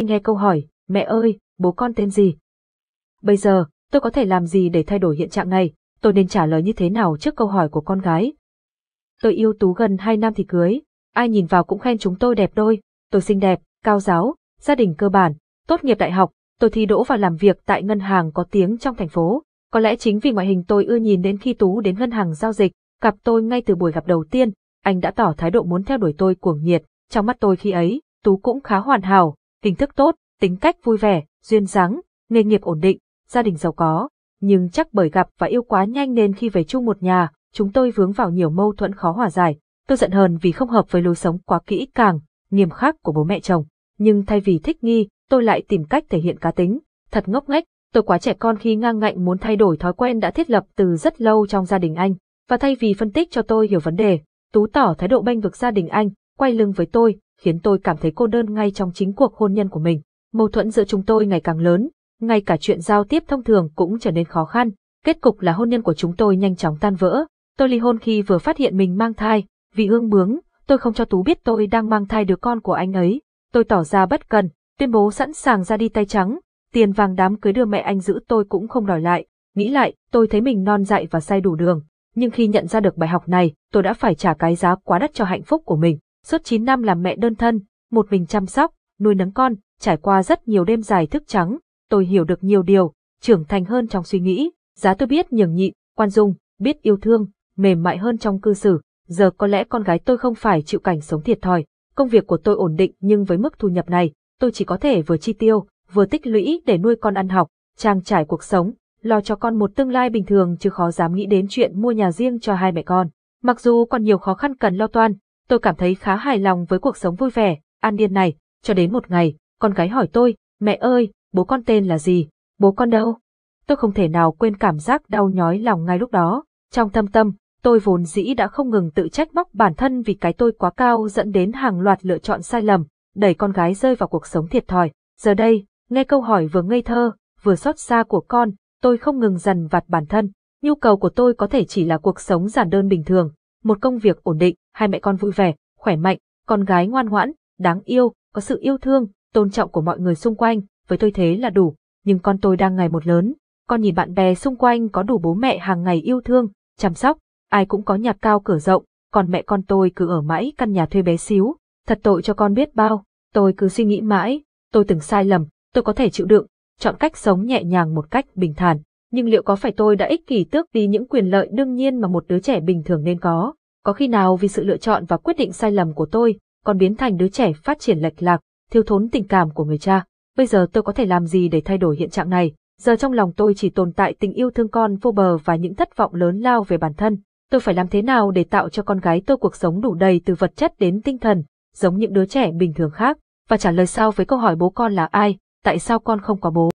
khi nghe câu hỏi, mẹ ơi, bố con tên gì? Bây giờ, tôi có thể làm gì để thay đổi hiện trạng này? Tôi nên trả lời như thế nào trước câu hỏi của con gái? Tôi yêu Tú gần 2 năm thì cưới, ai nhìn vào cũng khen chúng tôi đẹp đôi, tôi xinh đẹp, cao giáo, gia đình cơ bản, tốt nghiệp đại học, tôi thi đỗ và làm việc tại ngân hàng có tiếng trong thành phố. Có lẽ chính vì ngoại hình tôi ưa nhìn đến khi Tú đến ngân hàng giao dịch, gặp tôi ngay từ buổi gặp đầu tiên, anh đã tỏ thái độ muốn theo đuổi tôi cuồng nhiệt, trong mắt tôi khi ấy, Tú cũng khá hoàn hảo, hình thức tốt, tính cách vui vẻ, duyên dáng, nghề nghiệp ổn định, gia đình giàu có. Nhưng chắc bởi gặp và yêu quá nhanh nên khi về chung một nhà, chúng tôi vướng vào nhiều mâu thuẫn khó hòa giải. Tôi giận hờn vì không hợp với lối sống quá kỹ càng, nghiêm khắc của bố mẹ chồng. Nhưng thay vì thích nghi, tôi lại tìm cách thể hiện cá tính. Thật ngốc nghếch, tôi quá trẻ con khi ngang ngạnh muốn thay đổi thói quen đã thiết lập từ rất lâu trong gia đình anh. Và thay vì phân tích cho tôi hiểu vấn đề, Tú tỏ thái độ bênh vực gia đình anh, quay lưng với tôi, khiến tôi cảm thấy cô đơn ngay trong chính cuộc hôn nhân của mình. Mâu thuẫn giữa chúng tôi ngày càng lớn, ngay cả chuyện giao tiếp thông thường cũng trở nên khó khăn. Kết cục là hôn nhân của chúng tôi nhanh chóng tan vỡ. Tôi ly hôn khi vừa phát hiện mình mang thai, vì ương bướng, tôi không cho Tú biết tôi đang mang thai đứa con của anh ấy. Tôi tỏ ra bất cần, tuyên bố sẵn sàng ra đi tay trắng, tiền vàng đám cưới đưa mẹ anh giữ tôi cũng không đòi lại. Nghĩ lại, tôi thấy mình non dại và sai đủ đường. Nhưng khi nhận ra được bài học này, tôi đã phải trả cái giá quá đắt cho hạnh phúc của mình. Suốt 9 năm làm mẹ đơn thân, một mình chăm sóc, nuôi nấng con, trải qua rất nhiều đêm dài thức trắng, tôi hiểu được nhiều điều, trưởng thành hơn trong suy nghĩ, giá tôi biết nhường nhịn, quan dung, biết yêu thương, mềm mại hơn trong cư xử, giờ có lẽ con gái tôi không phải chịu cảnh sống thiệt thòi, công việc của tôi ổn định nhưng với mức thu nhập này, tôi chỉ có thể vừa chi tiêu, vừa tích lũy để nuôi con ăn học, trang trải cuộc sống, lo cho con một tương lai bình thường chứ khó dám nghĩ đến chuyện mua nhà riêng cho hai mẹ con. Mặc dù còn nhiều khó khăn cần lo toan, Tôi cảm thấy khá hài lòng với cuộc sống vui vẻ, an điên này, cho đến một ngày, con gái hỏi tôi, mẹ ơi, bố con tên là gì, bố con đâu? Tôi không thể nào quên cảm giác đau nhói lòng ngay lúc đó, trong thâm tâm, tôi vốn dĩ đã không ngừng tự trách móc bản thân vì cái tôi quá cao dẫn đến hàng loạt lựa chọn sai lầm, đẩy con gái rơi vào cuộc sống thiệt thòi. Giờ đây, nghe câu hỏi vừa ngây thơ, vừa xót xa của con, tôi không ngừng dần vặt bản thân. Nhu cầu của tôi có thể chỉ là cuộc sống giản đơn bình thường, một công việc ổn định, hai mẹ con vui vẻ, khỏe mạnh, con gái ngoan ngoãn, đáng yêu, có sự yêu thương, tôn trọng của mọi người xung quanh, với tôi thế là đủ, nhưng con tôi đang ngày một lớn, con nhìn bạn bè xung quanh có đủ bố mẹ hàng ngày yêu thương, chăm sóc, ai cũng có nhà cao cửa rộng, còn mẹ con tôi cứ ở mãi căn nhà thuê bé xíu, thật tội cho con biết bao, tôi cứ suy nghĩ mãi, tôi từng sai lầm, tôi có thể chịu đựng, chọn cách sống nhẹ nhàng một cách bình thản, nhưng liệu có phải tôi đã ích kỷ tước đi những quyền lợi đương nhiên mà một đứa trẻ bình thường nên có? Có khi nào vì sự lựa chọn và quyết định sai lầm của tôi, còn biến thành đứa trẻ phát triển lệch lạc, thiếu thốn tình cảm của người cha? Bây giờ tôi có thể làm gì để thay đổi hiện trạng này? Giờ trong lòng tôi chỉ tồn tại tình yêu thương con vô bờ và những thất vọng lớn lao về bản thân. Tôi phải làm thế nào để tạo cho con gái tôi cuộc sống đủ đầy từ vật chất đến tinh thần, giống những đứa trẻ bình thường khác, và trả lời sau với câu hỏi bố con là ai, tại sao con không có bố?